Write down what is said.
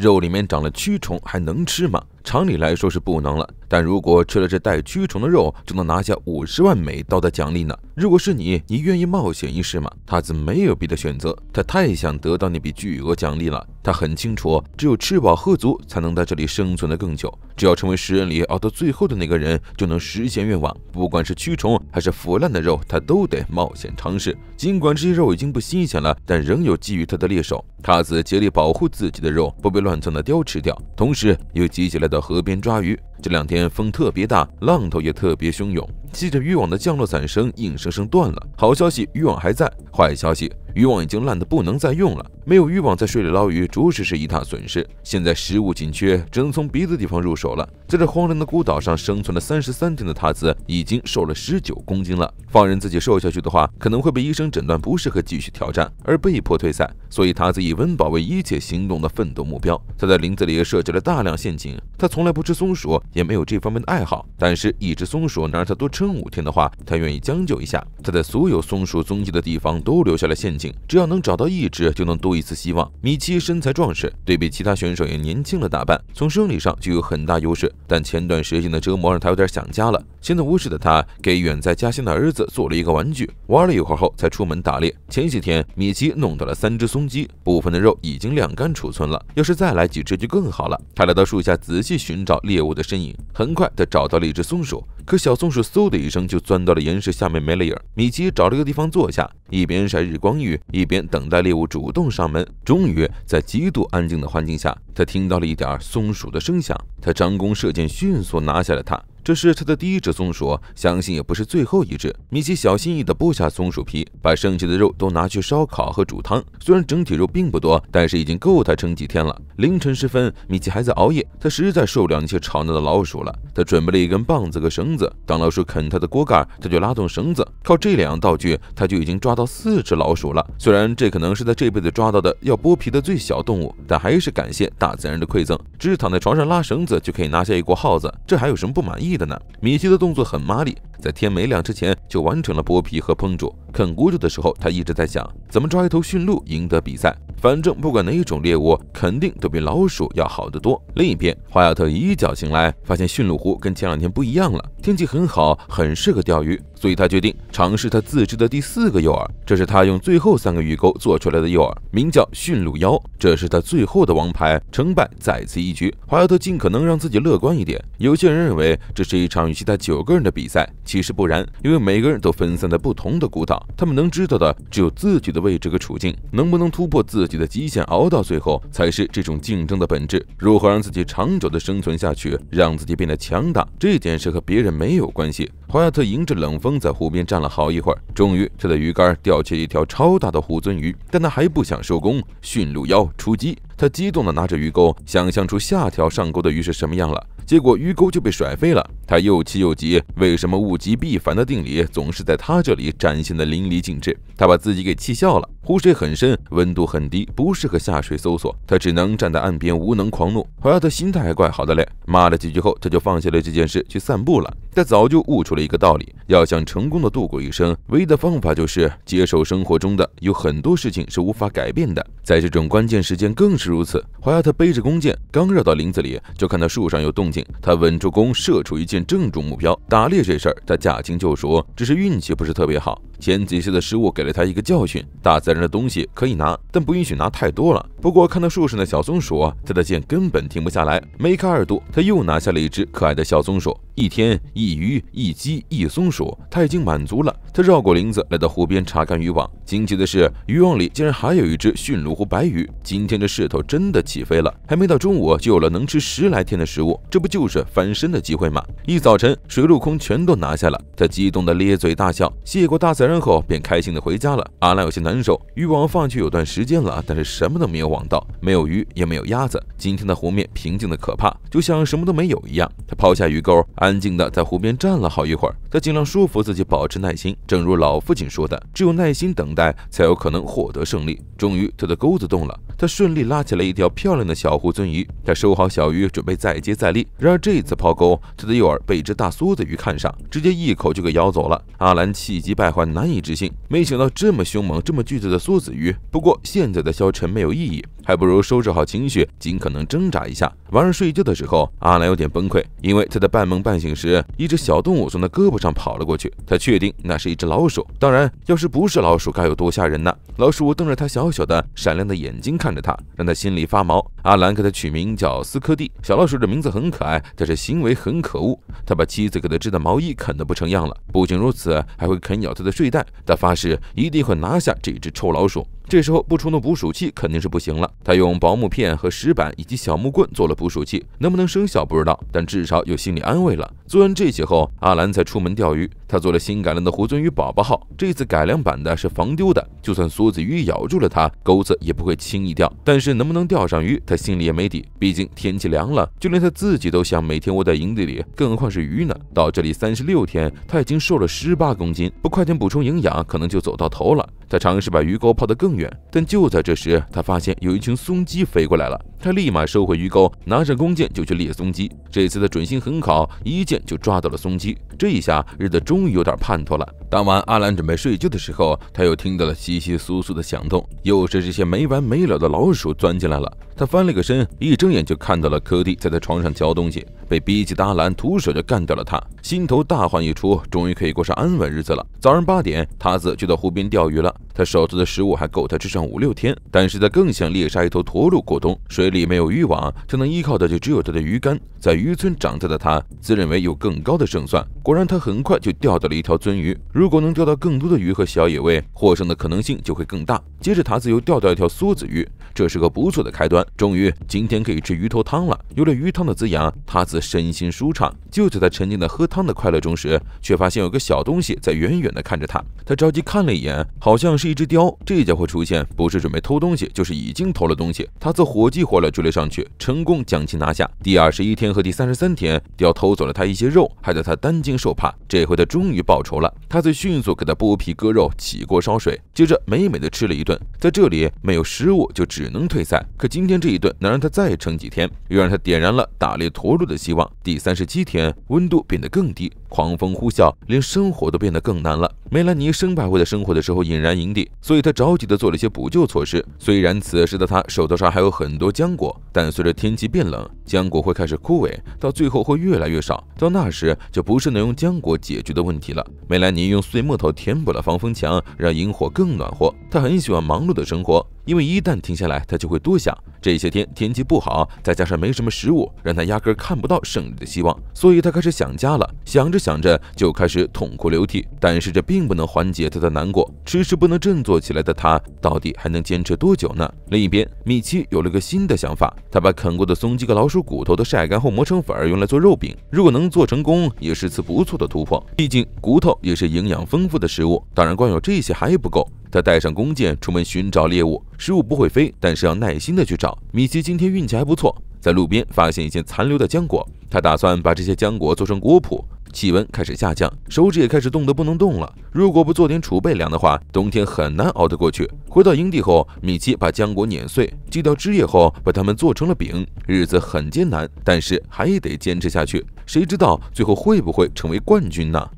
肉里面长了蛆虫，还能吃吗？常理来说是不能了，但如果吃了这带蛆虫的肉，就能拿下五十万美刀的奖励呢？如果是你，你愿意冒险一试吗？塔子没有别的选择，他太想得到那笔巨额奖励了。他很清楚，只有吃饱喝足，才能在这里生存的更久。只要成为食人里熬到最后的那个人，就能实现愿望。不管是蛆虫还是腐烂的肉，他都得冒险尝试。尽管这些肉已经不新鲜了，但仍有觊觎他的猎手。塔子竭力保护自己的肉不被乱窜的雕吃掉，同时又集结了。到河边抓鱼。这两天风特别大，浪头也特别汹涌，系着渔网的降落伞绳硬生生断了。好消息，渔网还在；坏消息，渔网已经烂得不能再用了。没有渔网在水里捞鱼，着实是一大损失。现在食物紧缺，只能从别的地方入手了。在这荒凉的孤岛上生存了三十三天的塔子，已经瘦了十九公斤了。放任自己瘦下去的话，可能会被医生诊断不适合继续挑战，而被迫退赛。所以塔子以温饱为一切行动的奋斗目标。他在林子里设置了大量陷阱。他从来不吃松鼠。也没有这方面的爱好，但是，一只松鼠能让他多撑五天的话，他愿意将就一下。他在所有松鼠踪迹的地方都留下了陷阱，只要能找到一只，就能多一次希望。米奇身材壮实，对比其他选手也年轻了大半，从生理上就有很大优势。但前段时间的折磨让他有点想家了。闲得无事的他给远在家乡的儿子做了一个玩具，玩了一会儿后才出门打猎。前些天米奇弄到了三只松鸡，部分的肉已经晾干储存了，要是再来几只就更好了。他来到树下仔细寻找猎物的身。很快，他找到了一只松鼠，可小松鼠嗖的一声就钻到了岩石下面，没了影米奇找了个地方坐下，一边晒日光浴，一边等待猎物主动上门。终于，在极度安静的环境下，他听到了一点松鼠的声响，他张弓射箭，迅速拿下了它。这是他的第一只松鼠，相信也不是最后一只。米奇小心翼翼地剥下松鼠皮，把剩下的肉都拿去烧烤和煮汤。虽然整体肉并不多，但是已经够他撑几天了。凌晨时分，米奇还在熬夜，他实在受不了那些吵闹的老鼠了。他准备了一根棒子和绳子，当老鼠啃他的锅盖，他就拉动绳子。靠这两样道具，他就已经抓到四只老鼠了。虽然这可能是他这辈子抓到的要剥皮的最小动物，但还是感谢大自然的馈赠。只是躺在床上拉绳子就可以拿下一锅耗子，这还有什么不满意？的呢？米奇的动作很麻利。在天没亮之前就完成了剥皮和烹煮。啃骨头的时候，他一直在想怎么抓一头驯鹿赢得比赛。反正不管哪种猎物，肯定都比老鼠要好得多。另一边，华亚特一觉醒来，发现驯鹿湖跟前两天不一样了。天气很好，很适合钓鱼，所以他决定尝试他自制的第四个诱饵。这是他用最后三个鱼钩做出来的诱饵，名叫驯鹿妖，这是他最后的王牌，成败在此一举。华亚特尽可能让自己乐观一点。有些人认为这是一场与其他九个人的比赛。其实不然，因为每个人都分散在不同的孤岛，他们能知道的只有自己的位置和处境，能不能突破自己的极限，熬到最后才是这种竞争的本质。如何让自己长久的生存下去，让自己变得强大，这件事和别人没有关系。怀亚特迎着冷风在湖边站了好一会儿，终于他的鱼竿钓起一条超大的虎尊鱼，但他还不想收工。驯鹿妖出击，他激动地拿着鱼钩，想象出下条上钩的鱼是什么样了，结果鱼钩就被甩飞了。他又气又急，为什么物极必反的定理总是在他这里展现的淋漓尽致？他把自己给气笑了。湖水很深，温度很低，不适合下水搜索，他只能站在岸边无能狂怒。怀亚特心态还怪好的嘞，骂了几句后，他就放下了这件事去散步了。他早就悟出了一个道理：要想成功的度过一生，唯一的方法就是接受生活中的有很多事情是无法改变的，在这种关键时间更是如此。怀亚特背着弓箭，刚绕到林子里，就看到树上有动静，他稳住弓，射出一箭。正中目标，打猎这事儿他驾轻就熟，只是运气不是特别好。前几次的失误给了他一个教训：大自然的东西可以拿，但不允许拿太多了。不过看到树上的小松鼠，他的剑根本停不下来。没开二度，他又拿下了一只可爱的小松鼠。一天一鱼一鸡一松鼠，他已经满足了。他绕过林子，来到湖边查看渔网。惊奇的是，渔网里竟然还有一只驯鹿湖白鱼。今天这势头真的起飞了，还没到中午就有了能吃十来天的食物。这不就是翻身的机会吗？一早晨，水陆空全都拿下了，他激动的咧嘴大笑，谢过大自然。然后便开心的回家了。阿兰有些难受，渔网放去有段时间了，但是什么都没有网到，没有鱼，也没有鸭子。今天的湖面平静的可怕，就像什么都没有一样。他抛下鱼钩，安静的在湖边站了好一会儿。他尽量说服自己保持耐心，正如老父亲说的，只有耐心等待，才有可能获得胜利。终于，他的钩子动了，他顺利拉起了一条漂亮的小湖鳟鱼。他收好小鱼，准备再接再厉。然而这次抛钩，他的诱饵被一只大梭子鱼看上，直接一口就给咬走了。阿兰气急败坏拿。难以置信，没想到这么凶猛、这么巨大的梭子鱼。不过，现在的消沉没有意义。还不如收拾好情绪，尽可能挣扎一下。晚上睡觉的时候，阿兰有点崩溃，因为他在半梦半醒时，一只小动物从他胳膊上跑了过去。他确定那是一只老鼠。当然，要是不是老鼠，该有多吓人呢？老鼠瞪着他小小的、闪亮的眼睛看着他，让他心里发毛。阿兰给他取名叫斯科蒂。小老鼠的名字很可爱，但是行为很可恶。他把妻子给他织的毛衣啃得不成样了。不仅如此，还会啃咬他的睡袋。他发誓一定会拿下这只臭老鼠。这时候不出动捕鼠器肯定是不行了。他用薄木片和石板以及小木棍做了捕鼠器，能不能生效不知道，但至少有心理安慰了。做完这些后，阿兰才出门钓鱼。他做了新改良的胡尊鱼宝宝号，这次改良版的是防丢的，就算梭子鱼咬住了它，钩子也不会轻易掉。但是能不能钓上鱼，他心里也没底。毕竟天气凉了，就连他自己都想每天窝在营地里，更何况是鱼呢？到这里三十六天，他已经瘦了十八公斤，不快点补充营养，可能就走到头了。他尝试把鱼钩抛得更远，但就在这时，他发现有一群松鸡飞过来了。他立马收回鱼钩，拿着弓箭就去猎松鸡。这次的准心很好，一箭就抓到了松鸡。这一下，日子终。终于有点盼头了。当晚，阿兰准备睡觉的时候，他又听到了窸窸窣窣的响动，又是这些没完没了的老鼠钻进来了。他翻了个身，一睁眼就看到了柯蒂在他床上嚼东西。被逼急的阿兰徒手就干掉了他。心头大患一出，终于可以过上安稳日子了。早上八点，塔子就到湖边钓鱼了。他手头的食物还够他吃上五六天，但是他更想猎杀一头驼鹿过冬。水里没有渔网，他能依靠的就只有他的鱼竿。在渔村长大的他，自认为有更高的胜算。果然，他很快就钓。钓到了一条鳟鱼，如果能钓到更多的鱼和小野味，获胜的可能性就会更大。接着，塔子又钓到一条梭子鱼，这是个不错的开端。终于，今天可以吃鱼头汤了。有了鱼汤的滋养，塔子身心舒畅。就在他沉浸在喝汤的快乐中时，却发现有个小东西在远远的看着他。他着急看了一眼，好像是一只雕。这家伙出现，不是准备偷东西，就是已经偷了东西。塔子火急火燎追了上去，成功将其拿下。第二十一天和第三十三天，雕偷走了他一些肉，害得他担惊受怕。这回他注终于报仇了，他再迅速给他剥皮割肉，起锅烧水，接着美美的吃了一顿。在这里没有食物就只能退赛，可今天这一顿能让他再撑几天，又让他点燃了打猎驼鹿的希望。第三十七天，温度变得更低。狂风呼啸，连生活都变得更难了。梅兰妮生怕会在生活的时候引燃营地，所以她着急地做了一些补救措施。虽然此时的她手头上还有很多浆果，但随着天气变冷，浆果会开始枯萎，到最后会越来越少。到那时，就不是能用浆果解决的问题了。梅兰妮用碎木头填补了防风墙，让萤火更暖和。她很喜欢忙碌的生活，因为一旦停下来，她就会多想。这些天天气不好，再加上没什么食物，让她压根看不到胜利的希望，所以她开始想家了，想着。想着就开始痛哭流涕，但是这并不能缓解他的难过。迟迟不能振作起来的他，到底还能坚持多久呢？另一边，米奇有了个新的想法，他把啃过的松鸡和老鼠骨头都晒干后磨成粉，用来做肉饼。如果能做成功，也是次不错的突破。毕竟骨头也是营养丰富的食物。当然，光有这些还不够。他带上弓箭出门寻找猎物。食物不会飞，但是要耐心的去找。米奇今天运气还不错。在路边发现一些残留的浆果，他打算把这些浆果做成果脯。气温开始下降，手指也开始冻得不能动了。如果不做点储备粮的话，冬天很难熬得过去。回到营地后，米奇把浆果碾碎，挤掉汁液后，把它们做成了饼。日子很艰难，但是还得坚持下去。谁知道最后会不会成为冠军呢？